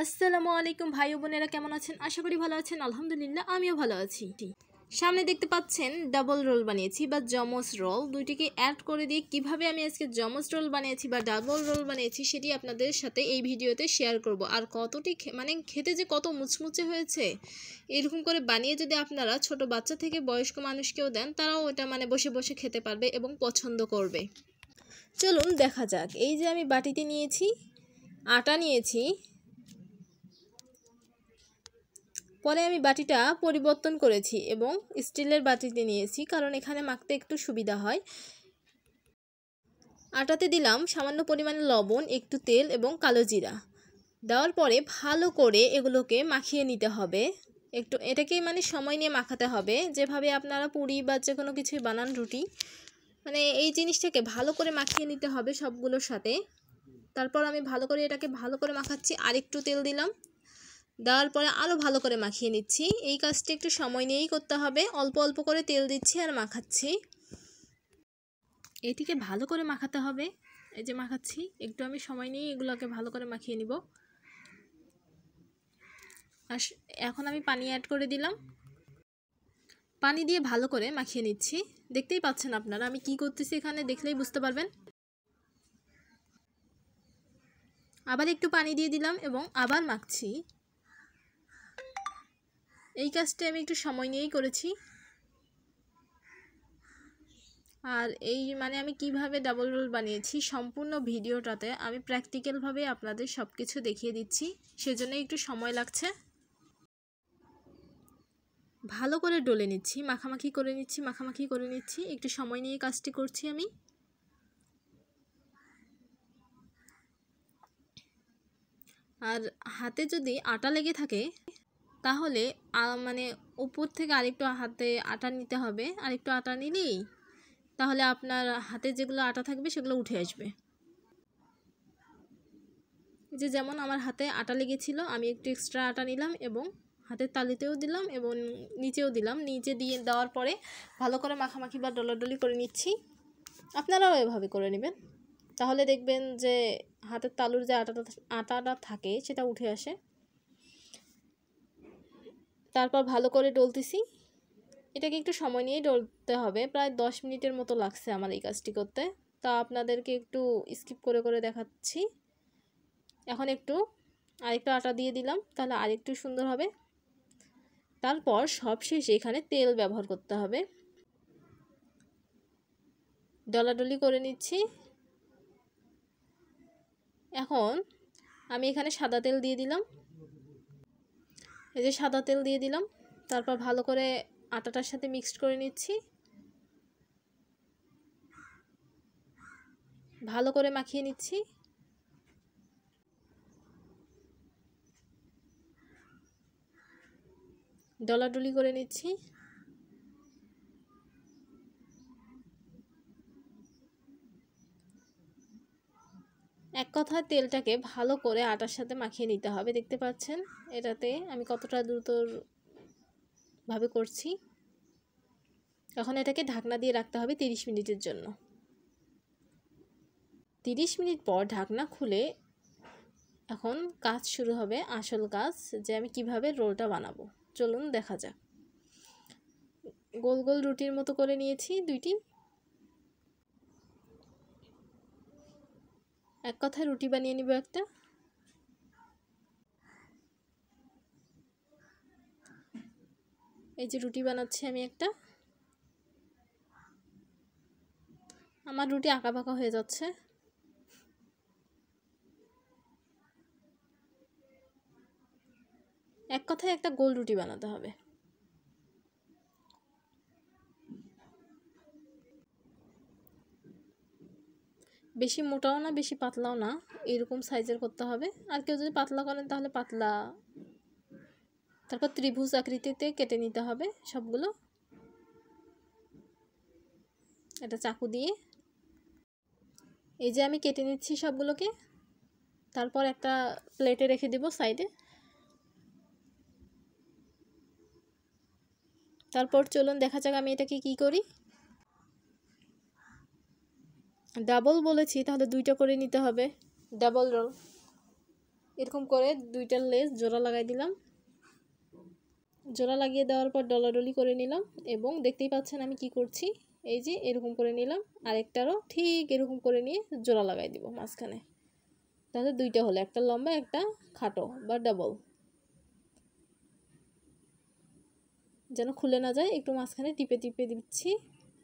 আসসালামু আলাইকুম ভাই বোনেরা কেমন আছেন আশা করি ভালো আছেন আলহামদুলিল্লাহ আমিও ভালো আছি সামনে দেখতে পাচ্ছেন ডাবল রোল বানিয়েছি বা জমস রোল দুইটিকে অ্যাড করে দিয়ে কিভাবে আমি আজকে জমস রোল বানিয়েছি বা ডাবল রোল বানিয়েছি সেটি আপনাদের সাথে এই ভিডিওতে শেয়ার করব আর কতটি মানে খেতে যে কত মুচমুচে হয়েছে এরকম করে বানিয়ে যদি আপনারা ছোট বাচ্চা থেকে বয়স্ক মানুষকেও দেন তারাও ওটা মানে বসে বসে খেতে পারবে এবং পছন্দ করবে চলুন দেখা যাক এই যে আমি বাটিতে নিয়েছি আটা নিয়েছি পরে আমি বাটিটা পরিবর্তন করেছি এবং স্টিলের বাটিতে নিয়েছি কারণ এখানে মাখতে একটু সুবিধা হয় আটাতে দিলাম সামান্য পরিমাণে লবণ একটু তেল এবং কালো জিরা দেওয়ার পরে ভালো করে এগুলোকে মাখিয়ে নিতে হবে একটু এটাকেই মানে সময় নিয়ে মাখাতে হবে যেভাবে আপনারা পুরি বা যে কোনো কিছুই বানান রুটি মানে এই জিনিসটাকে ভালো করে মাখিয়ে নিতে হবে সবগুলোর সাথে তারপর আমি ভালো করে এটাকে ভালো করে মাখাচ্ছি আরেকটু তেল দিলাম দেওয়ার পরে আরও ভালো করে মাখিয়ে নিচ্ছি এই কাজটি একটু সময় নিয়েই করতে হবে অল্প অল্প করে তেল দিচ্ছি আর মাখাচ্ছি এটিকে ভালো করে মাখাতে হবে এই যে মাখাচ্ছি একটু আমি সময় নিয়েই এগুলোকে ভালো করে মাখিয়ে নিব আর এখন আমি পানি অ্যাড করে দিলাম পানি দিয়ে ভালো করে মাখিয়ে নিচ্ছি দেখতেই পাচ্ছেন আপনারা আমি কি করতেছি এখানে দেখলেই বুঝতে পারবেন আবার একটু পানি দিয়ে দিলাম এবং আবার মাখছি এই কাজটি আমি একটু সময় নিয়েই করেছি আর এই মানে আমি কিভাবে ডাবল রোল বানিয়েছি সম্পূর্ণ ভিডিওটাতে আমি প্র্যাকটিক্যালভাবে আপনাদের সব কিছু দেখিয়ে দিচ্ছি সেজন্য একটু সময় লাগছে ভালো করে ডলে নিচ্ছি মাখামাখি করে নিচ্ছি মাখামাখি করে নিচ্ছি একটু সময় নিয়ে কাজটি করছি আমি আর হাতে যদি আটা লেগে থাকে তাহলে মানে উপর থেকে আরেকটু হাতে আটা নিতে হবে আরেকটু আটা নিলেই তাহলে আপনার হাতে যেগুলো আটা থাকবে সেগুলো উঠে আসবে যে যেমন আমার হাতে আটা লেগেছিল আমি একটু এক্সট্রা আটা নিলাম এবং হাতের তালিতেও দিলাম এবং নিচেও দিলাম নিচে দিয়ে দেওয়ার পরে ভালো করে মাখামাখি বা ডলাডলি করে নিচ্ছি আপনারাও এভাবে করে নেবেন তাহলে দেখবেন যে হাতের তালুর যে আটাটা আটাটা থাকে সেটা উঠে আসে তারপর ভালো করে ডলতেছি এটাকে একটু সময় নিয়েই ডলতে হবে প্রায় দশ মিনিটের মতো লাগছে আমার এই কাজটি করতে তা আপনাদেরকে একটু স্কিপ করে করে দেখাচ্ছি এখন একটু আরেকটু আটা দিয়ে দিলাম তাহলে আরেকটু সুন্দর হবে তারপর সবশেষে এখানে তেল ব্যবহার করতে হবে ডলাডলি করে নিচ্ছি এখন আমি এখানে সাদা তেল দিয়ে দিলাম এই যে সাদা তেল দিয়ে দিলাম তারপর ভালো করে আটাটার সাথে মিক্সড করে নিচ্ছি ভালো করে মাখিয়ে নিচ্ছি ডলাডলি করে নিচ্ছি কথা তেলটাকে ভালো করে আটার সাথে মাখিয়ে নিতে হবে দেখতে পাচ্ছেন এটাতে আমি কতটা দ্রুতভাবে করছি এখন এটাকে ঢাকনা দিয়ে রাখতে হবে তিরিশ মিনিটের জন্য তিরিশ মিনিট পর ঢাকনা খুলে এখন কাজ শুরু হবে আসল কাজ যে আমি কিভাবে রোলটা বানাবো চলুন দেখা যাক গোল গোল রুটির মতো করে নিয়েছি দুইটি এক কথায় রুটি বানিয়ে নিব একটা এই যে রুটি বানাচ্ছি আমি একটা আমার রুটি আঁকা পাকা হয়ে যাচ্ছে এক কথায় একটা গোল রুটি বানাতে হবে বেশি মোটাও না বেশি পাতলাও না এরকম সাইজের করতে হবে আর কেউ যদি পাতলা করেন তাহলে পাতলা তারপর ত্রিভুজ আকৃতিতে কেটে নিতে হবে সবগুলো এটা চাকু দিয়ে এই যে আমি কেটে নিচ্ছি সবগুলোকে তারপর একটা প্লেটে রেখে দেব সাইডে তারপর চলুন দেখা যাক আমি এটাকে কি করি ডাবল বলেছি তাহলে দুইটা করে নিতে হবে ডাবল রং এরকম করে দুইটা লেস জোড়া লাগাই দিলাম জোড়া লাগিয়ে দেওয়ার পর ডলাডলি করে নিলাম এবং দেখতেই পাচ্ছেন আমি কি করছি এই যে এরকম করে নিলাম আরেকটারও ঠিক এরকম করে নিয়ে জোড়া লাগাই দিব মাঝখানে তাহলে দুইটা হলো একটা লম্বা একটা খাটো বা ডাবল যেন খুলে না যায় একটু মাঝখানে টিপে টিপে দিচ্ছি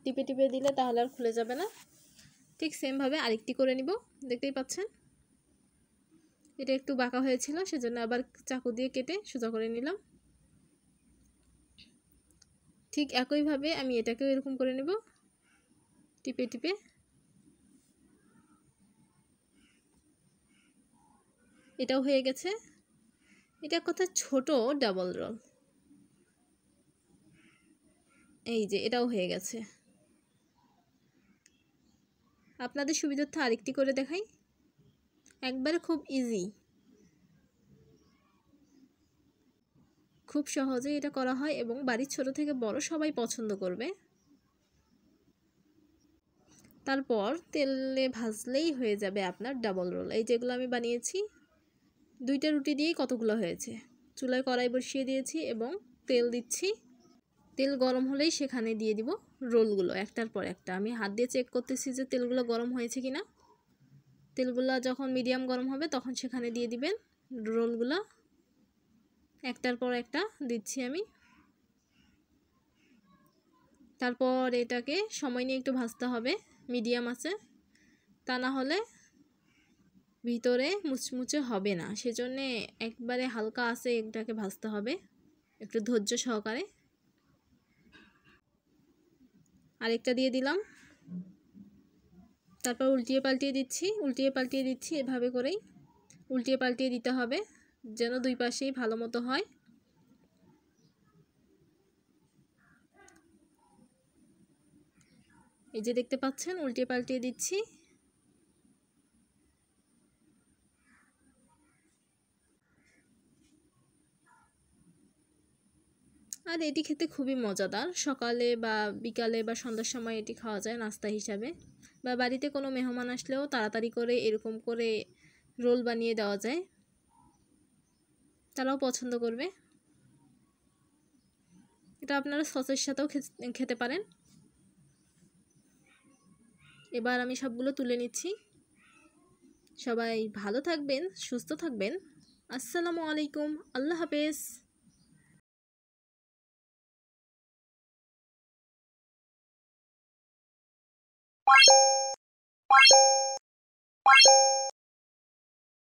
টিপে টিপে দিলে তাহলে আর খুলে যাবে না ঠিক সেমভাবে আরেকটি করে নিব দেখতেই পাচ্ছেন এটা একটু বাঁকা হয়েছিল সেজন্য আবার চাকু দিয়ে কেটে সোজা করে নিলাম ঠিক একইভাবে আমি এটাকেও এরকম করে নেব টিপে টিপে এটাও হয়ে গেছে এটা কথা ছোট ডাবল রোল এই যে এটাও হয়ে গেছে আপনাদের সুবিধার্থে আরেকটি করে দেখাই একবারে খুব ইজি খুব সহজে এটা করা হয় এবং বাড়ির ছোট থেকে বড় সবাই পছন্দ করবে তারপর তেলে ভাজলেই হয়ে যাবে আপনার ডাবল রোল এই যেগুলো আমি বানিয়েছি দুইটা রুটি দিয়েই কতগুলো হয়েছে চুলায় কড়াই বসিয়ে দিয়েছি এবং তেল দিচ্ছি তেল গরম হলেই সেখানে দিয়ে দিব রোলগুলো একটার পর একটা আমি হাত দিয়ে চেক করতেছি যে তেলগুলো গরম হয়েছে কিনা তেলগুলো যখন মিডিয়াম গরম হবে তখন সেখানে দিয়ে দিবেন রোলগুলো একটার পর একটা দিচ্ছি আমি তারপর এটাকে সময় নিয়ে একটু ভাজতে হবে মিডিয়াম আছে তা না হলে ভিতরে মুচমুচে হবে না সেজন্যে একবারে হালকা আছে এটাকে ভাজতে হবে একটু ধৈর্য সহকারে আরেকটা দিয়ে দিলাম তারপর উল্টিয়ে পাল্টিয়ে দিচ্ছি উল্টিয়ে পাল্টিয়ে দিচ্ছি এভাবে করেই উল্টিয়ে পাল্টিয়ে দিতে হবে যেন দুই পাশেই ভালো মতো হয় এই যে দেখতে পাচ্ছেন উল্টিয়ে পাল্টিয়ে দিচ্ছি আর এটি খেতে খুবই মজাদার সকালে বা বিকালে বা সন্ধ্যার সময় এটি খাওয়া যায় নাস্তা হিসাবে বা বাড়িতে কোনো মেহমান আসলেও তাড়াতাড়ি করে এরকম করে রোল বানিয়ে দেওয়া যায় তারাও পছন্দ করবে এটা আপনারা সসের সাথেও খেতে পারেন এবার আমি সবগুলো তুলে নিচ্ছি সবাই ভালো থাকবেন সুস্থ থাকবেন আসসালামু আলাইকুম আল্লাহ হাফেজ バス。